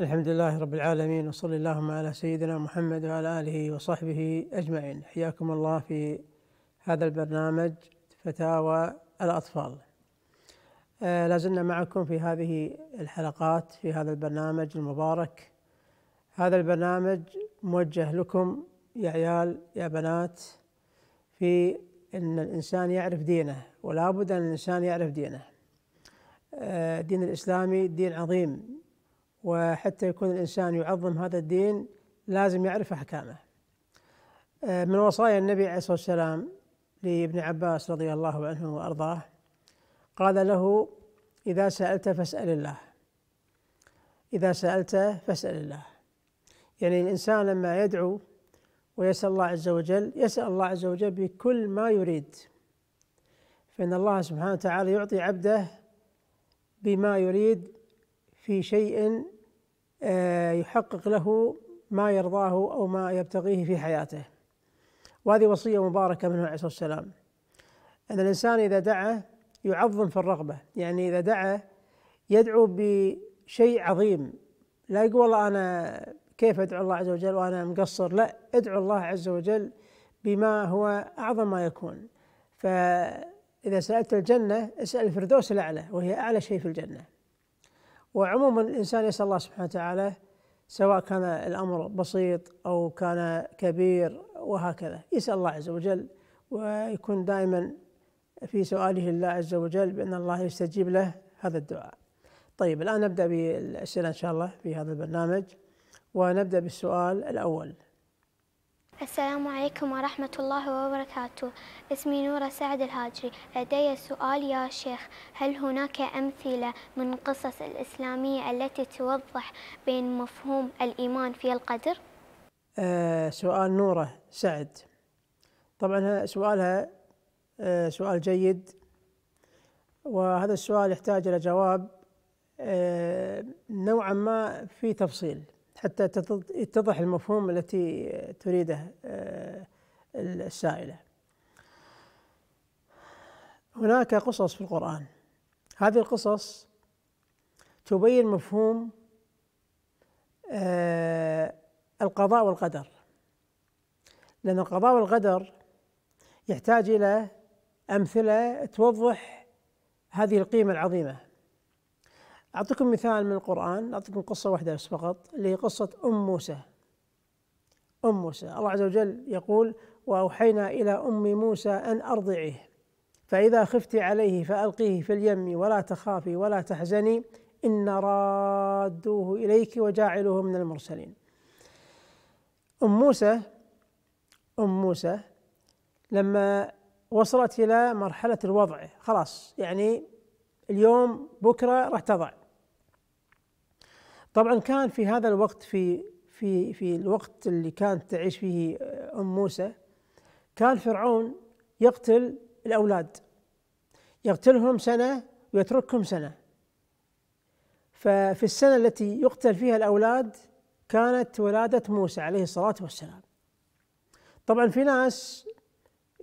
الحمد لله رب العالمين وصلى اللهم على سيدنا محمد وعلى آله وصحبه أجمعين حياكم الله في هذا البرنامج فتاوى الأطفال آه، لازلنا معكم في هذه الحلقات في هذا البرنامج المبارك هذا البرنامج موجه لكم يا عيال يا بنات في أن الإنسان يعرف دينه ولا بد أن الإنسان يعرف دينه آه، الدين الإسلامي دين عظيم وحتى يكون الإنسان يعظم هذا الدين لازم يعرف أحكامه آه، من وصايا النبي عليه الصلاة والسلام لابن عباس رضي الله عنه وأرضاه قال له إذا سألت فاسأل الله إذا سألت فاسأل الله يعني الإنسان لما يدعو ويسأل الله عز وجل يسأل الله عز وجل بكل ما يريد فإن الله سبحانه وتعالى يعطي عبده بما يريد في شيء آه، يحقق له ما يرضاه او ما يبتغيه في حياته وهذه وصيه مباركه منه عليه الصلاه والسلام ان الانسان اذا دعا يعظم في الرغبه يعني اذا دعا يدعو بشيء عظيم لا يقول والله انا كيف ادعو الله عز وجل وانا مقصر لا ادعو الله عز وجل بما هو اعظم ما يكون فاذا سالت الجنه اسال الفردوس الاعلى وهي اعلى شيء في الجنه وعموما الإنسان يسأل الله سبحانه وتعالى سواء كان الأمر بسيط أو كان كبير وهكذا يسأل الله عز وجل ويكون دائما في سؤاله الله عز وجل بأن الله يستجيب له هذا الدعاء طيب الآن نبدأ بالأسئلة إن شاء الله في هذا البرنامج ونبدأ بالسؤال الأول السلام عليكم ورحمة الله وبركاته اسمي نورة سعد الهاجري لدي سؤال يا شيخ هل هناك أمثلة من قصص الإسلامية التي توضح بين مفهوم الإيمان في القدر؟ آه سؤال نورة سعد طبعا سؤالها آه سؤال جيد وهذا السؤال يحتاج إلى جواب آه نوعا ما في تفصيل حتى يتضح المفهوم التي تريده آه، السائله هناك قصص في القرآن هذه القصص تبين مفهوم آه، القضاء والقدر لأن القضاء والقدر يحتاج إلى أمثلة توضح هذه القيمة العظيمة أعطيكم مثال من القرآن أعطيكم قصة واحدة بس فقط اللي هي قصة أم موسى أم موسى الله عز وجل يقول وأوحينا إلى أم موسى أن أرضعيه فإذا خفت عليه فألقيه في اليم ولا تخافي ولا تحزني إن رادوه إليك وجاعلوه من المرسلين أم موسى أم موسى لما وصلت إلى مرحلة الوضع خلاص يعني اليوم بكرة راح تضع طبعا كان في هذا الوقت في في في الوقت اللي كانت تعيش فيه آه، ام موسى كان فرعون يقتل الاولاد يقتلهم سنه ويتركهم سنه ففي السنه التي يقتل فيها الاولاد كانت ولاده موسى عليه الصلاه والسلام طبعا في ناس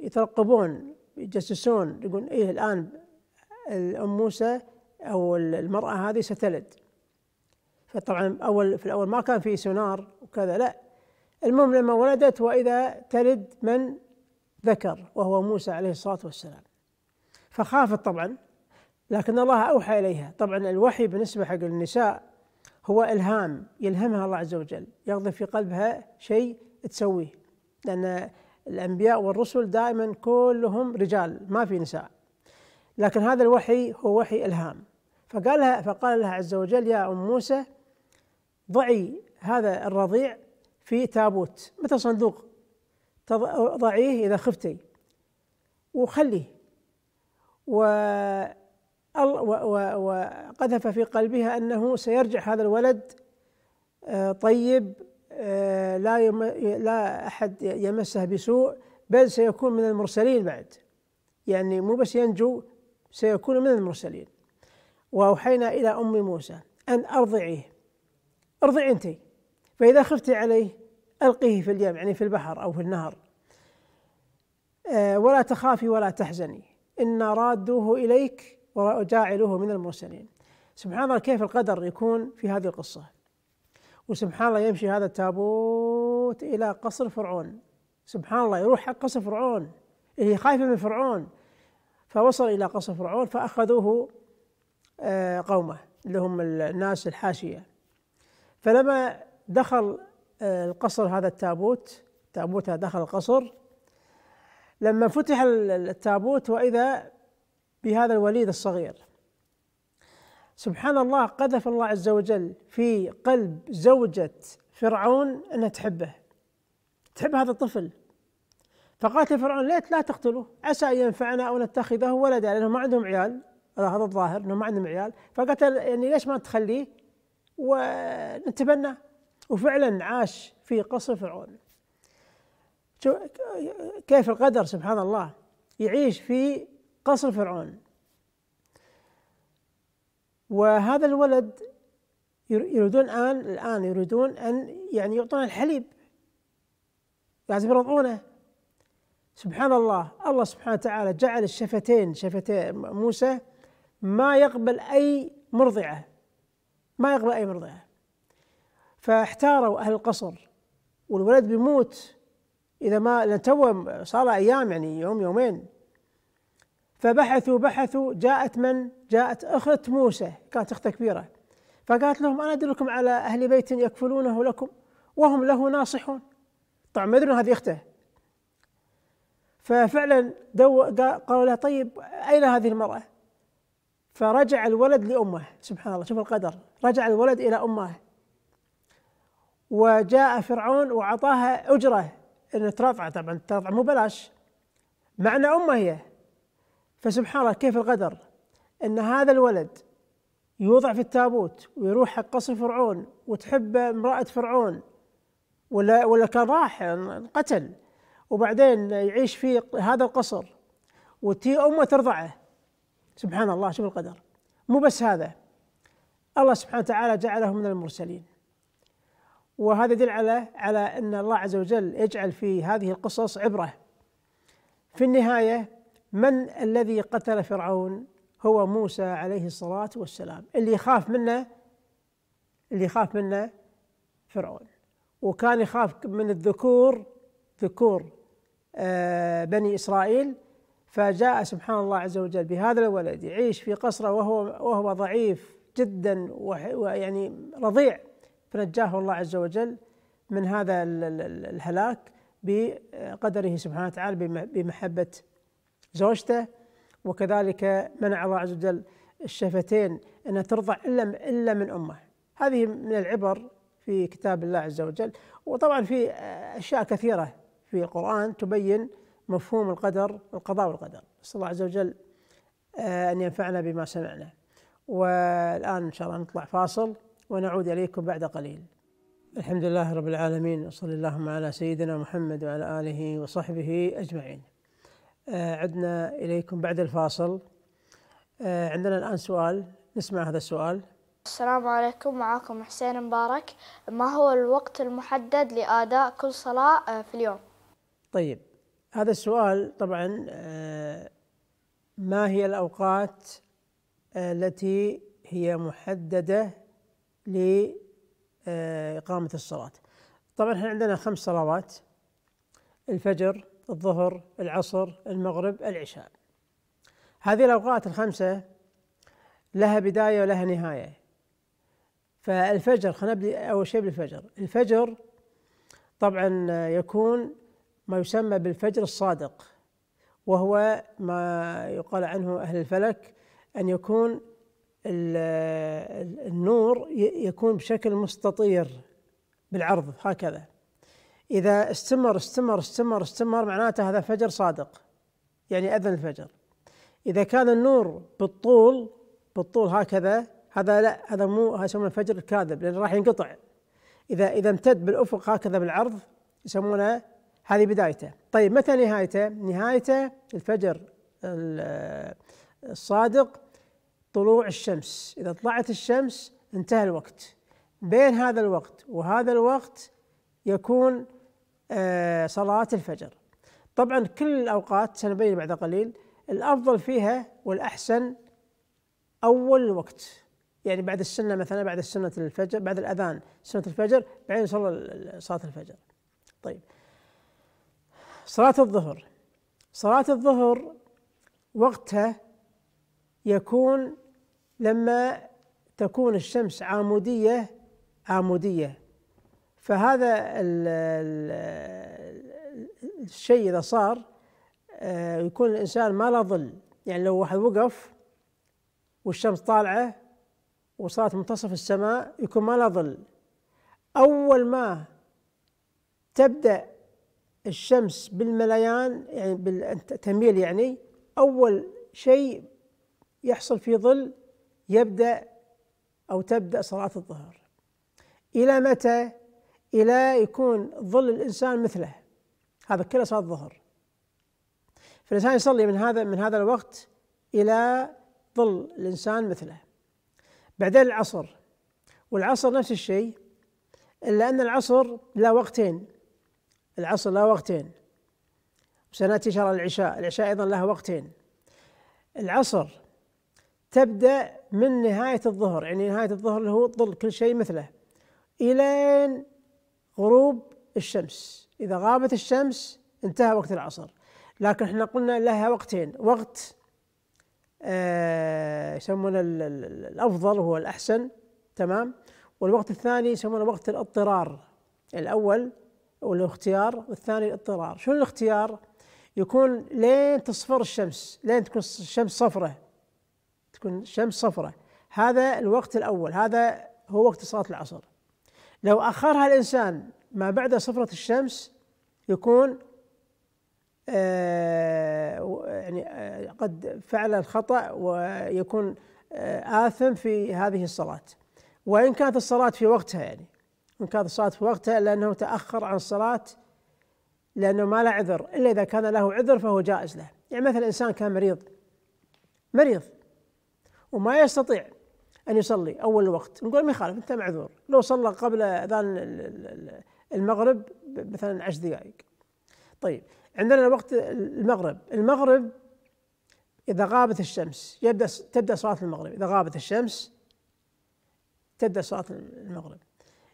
يترقبون يجسسون يقول ايه الان ام موسى او المراه هذه ستلد فطبعا اول في الاول ما كان في سونار وكذا لا المهم لما ولدت واذا تلد من ذكر وهو موسى عليه الصلاه والسلام فخافت طبعا لكن الله اوحى اليها طبعا الوحي بالنسبه حق النساء هو الهام يلهمها الله عز وجل يقذف في قلبها شيء تسويه لان الانبياء والرسل دائما كلهم رجال ما في نساء لكن هذا الوحي هو وحي الهام فقال لها فقال لها عز وجل يا ام موسى ضعي هذا الرضيع في تابوت مثل صندوق ضعيه إذا خفتي وخليه وقذف في قلبها أنه سيرجع هذا الولد آه، طيب آه، لا لا أحد يمسه بسوء بل سيكون من المرسلين بعد يعني مو بس ينجو سيكون من المرسلين وأوحينا إلى أم موسى أن أرضعيه ارضعي انت فإذا خفتي عليه ألقيه في اليم يعني في البحر أو في النهر آه، ولا تخافي ولا تحزني إنا رادوه إليك وجاعلوه من المرسلين سبحان الله كيف القدر يكون في هذه القصة وسبحان الله يمشي هذا التابوت إلى قصر فرعون سبحان الله يروح حق قصر فرعون اللي خايفة من فرعون فوصل إلى قصر فرعون فأخذوه آه، قومه اللي هم الناس الحاشية فلما دخل آه، القصر هذا التابوت تابوتها دخل القصر لما فتح التابوت وإذا بهذا الوليد الصغير سبحان الله قذف الله عز وجل في قلب زوجة فرعون أنها تحبه تحب هذا الطفل فقالت لفرعون ليت لا تقتله عسى أن ينفعنا أو نتخذه ولدا لأنه ما عندهم عيال هذا الظاهر أنه ما عندهم عيال فقالت يعني ليش ما تخليه ونتبناه وفعلا عاش في قصر فرعون كيف القدر سبحان الله يعيش في قصر فرعون وهذا الولد يريدون الآن الآن يريدون أن يعني يعطونه الحليب لازم يرضعونه سبحان الله الله سبحانه وتعالى جعل الشفتين شفتي موسى ما يقبل أي مرضعة ما يقبل أي مرضعة فاحتاروا أهل القصر والولد بيموت إذا ما تو صار أيام يعني يوم يومين فبحثوا بحثوا جاءت من؟ جاءت أخت موسى كانت أخته كبيرة فقالت لهم أنا أدلكم على أهل بيت يكفلونه لكم وهم له ناصحون طبعا ما يدرون هذه أخته ففعلا دو قالوا لها طيب أين هذه المرأة؟ فرجع الولد لأمه سبحان الله شوف القدر رجع الولد إلى أمه وجاء فرعون وأعطاها أجرة أن ترضع طبعا ترضع مو بلاش مع أن أمه هي فسبحان الله كيف القدر أن هذا الولد يوضع في التابوت ويروح حق قصر فرعون وتحبه امرأة فرعون ولا ولا كان راح انقتل وبعدين يعيش في هذا القصر وتي امه ترضعه سبحان الله شوف القدر مو بس هذا الله سبحانه وتعالى جعله من المرسلين وهذا يدل على على ان الله عز وجل يجعل في هذه القصص عبره في النهايه من الذي قتل فرعون هو موسى عليه الصلاه والسلام اللي يخاف منه اللي يخاف منه فرعون وكان يخاف من الذكور ذكور آه، بني اسرائيل فجاء سبحان الله عز وجل بهذا الولد يعيش في قصره وهو وهو ضعيف جدا ويعني رضيع فنجاه الله عز وجل من هذا الهلاك بقدره سبحانه وتعالى بمحبة زوجته وكذلك منع الله عز وجل الشفتين انها ترضع إلا إلا من أمه هذه من العبر في كتاب الله عز وجل وطبعا في أشياء كثيرة في القرآن تبين مفهوم القدر القضاء والقدر نسأل الله عز وجل آه، أن ينفعنا بما سمعنا والآن إن شاء الله نطلع فاصل ونعود إليكم بعد قليل الحمد لله رب العالمين وصلى اللهم على سيدنا محمد وعلى آله وصحبه أجمعين آه، عدنا إليكم بعد الفاصل آه، عندنا الآن سؤال نسمع هذا السؤال السلام عليكم معكم حسين مبارك ما هو الوقت المحدد لأداء كل صلاة في اليوم؟ طيب هذا السؤال طبعا آه، ما هي الأوقات التي هي محددة لإقامة آه، الصلاة طبعا احنا عندنا خمس صلوات الفجر الظهر العصر المغرب العشاء هذه الأوقات الخمسة لها بداية ولها نهاية فالفجر خلينا نبدأ أول شيء بالفجر الفجر طبعا يكون ما يسمى بالفجر الصادق وهو ما يقال عنه أهل الفلك أن يكون النور يكون بشكل مستطير بالعرض هكذا إذا استمر استمر استمر استمر معناته هذا فجر صادق يعني أذن الفجر إذا كان النور بالطول بالطول هكذا هذا لا هذا مو يسمونه فجر الكاذب لأنه راح ينقطع إذا إذا امتد بالأفق هكذا بالعرض يسمونه هذه بدايته طيب متى نهايته نهايته الفجر الصادق طلوع الشمس إذا طلعت الشمس انتهى الوقت بين هذا الوقت وهذا الوقت يكون آه، صلاة الفجر طبعا كل الأوقات سنبين بعد قليل الأفضل فيها والأحسن أول الوقت يعني بعد السنة مثلا بعد السنة الفجر بعد الأذان سنة الفجر بعدين صلاة الفجر طيب صلاة الظهر صلاة الظهر وقتها يكون لما تكون الشمس عامودية عامودية فهذا الـ الـ الشيء إذا صار آه، يكون الإنسان ما له ظل يعني لو واحد وقف والشمس طالعة وصارت منتصف السماء يكون ما له ظل أول ما تبدأ الشمس بالملايان يعني بالتميل تميل يعني أول شيء يحصل في ظل يبدأ أو تبدأ صلاة الظهر إلى متى؟ إلى يكون ظل الإنسان مثله هذا كله صلاة الظهر فالإنسان يصلي من هذا من هذا الوقت إلى ظل الإنسان مثله بعدين العصر والعصر نفس الشيء إلا أن العصر له وقتين العصر له وقتين وسنأتي شرع العشاء العشاء أيضا له وقتين العصر تبدأ من نهاية الظهر يعني نهاية الظهر اللي هو ظل كل شيء مثله إلى غروب الشمس إذا غابت الشمس انتهى وقت العصر لكن احنا قلنا لها وقتين وقت آه يسمونه الأفضل هو الأحسن تمام والوقت الثاني يسمونه وقت الاضطرار الأول والاختيار والثاني الاضطرار شنو الاختيار يكون لين تصفر الشمس لين تكون الشمس صفرة تكون الشمس صفرة هذا الوقت الأول هذا هو وقت صلاة العصر لو أخرها الإنسان ما بعد صفرة الشمس يكون آه يعني آه قد فعل الخطأ ويكون آه، آثم في هذه الصلاة وإن كانت الصلاة في وقتها يعني كانت الصلاة في وقتها لأنه تأخر عن الصلاة لأنه ما له عذر إلا إذا كان له عذر فهو جائز له يعني مثلا إنسان كان مريض مريض وما يستطيع أن يصلي أول الوقت نقول ما يخالف أنت معذور لو صلى قبل أذان المغرب مثلا عشر دقائق طيب عندنا وقت المغرب المغرب إذا غابت الشمس يبدأ تبدأ صلاة المغرب إذا غابت الشمس تبدأ صلاة المغرب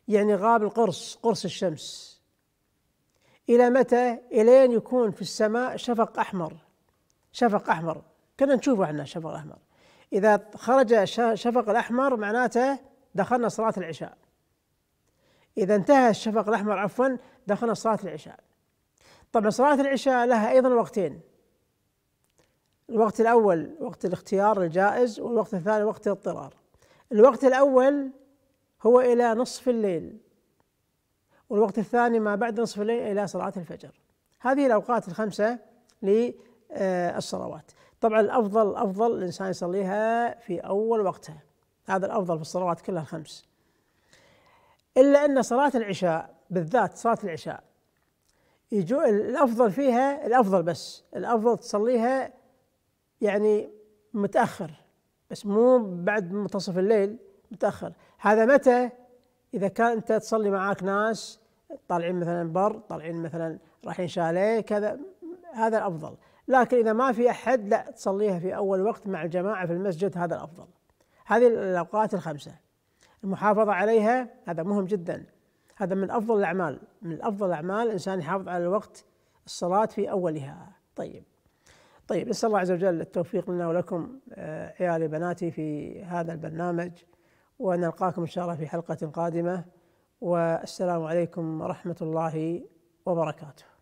يعني غاب القرص قرص الشمس إلى متى؟ إلين يكون في السماء شفق أحمر شفق أحمر كنا نشوفه احنا الشفق الأحمر إذا خرج الشفق الأحمر معناته دخلنا صلاة العشاء إذا انتهى الشفق الأحمر عفوا دخلنا صلاة العشاء طبعا صلاة العشاء لها أيضا وقتين الوقت الأول وقت الاختيار الجائز والوقت الثاني وقت الاضطرار الوقت الأول هو إلى نصف الليل والوقت الثاني ما بعد نصف الليل إلى صلاة الفجر هذه الأوقات الخمسة للصلوات طبعا الأفضل الأفضل الإنسان يصليها في أول وقتها هذا الأفضل في الصلوات كلها الخمس إلا أن صلاة العشاء بالذات صلاة العشاء يجو الأفضل فيها الأفضل بس الأفضل تصليها يعني متأخر بس مو بعد منتصف الليل متاخر هذا متى اذا كان انت تصلي معاك ناس طالعين مثلا بر طالعين مثلا رايحين شاليه كذا هذا الافضل لكن اذا ما في احد لا تصليها في اول وقت مع الجماعه في المسجد هذا الافضل هذه الاوقات الخمسه المحافظه عليها هذا مهم جدا هذا من افضل الاعمال من افضل الاعمال الانسان يحافظ على الوقت الصلاه في اولها طيب طيب نسال الله عز وجل التوفيق لنا ولكم آه، عيالي بناتي في هذا البرنامج ونلقاكم إن شاء الله في حلقة قادمة والسلام عليكم ورحمة الله وبركاته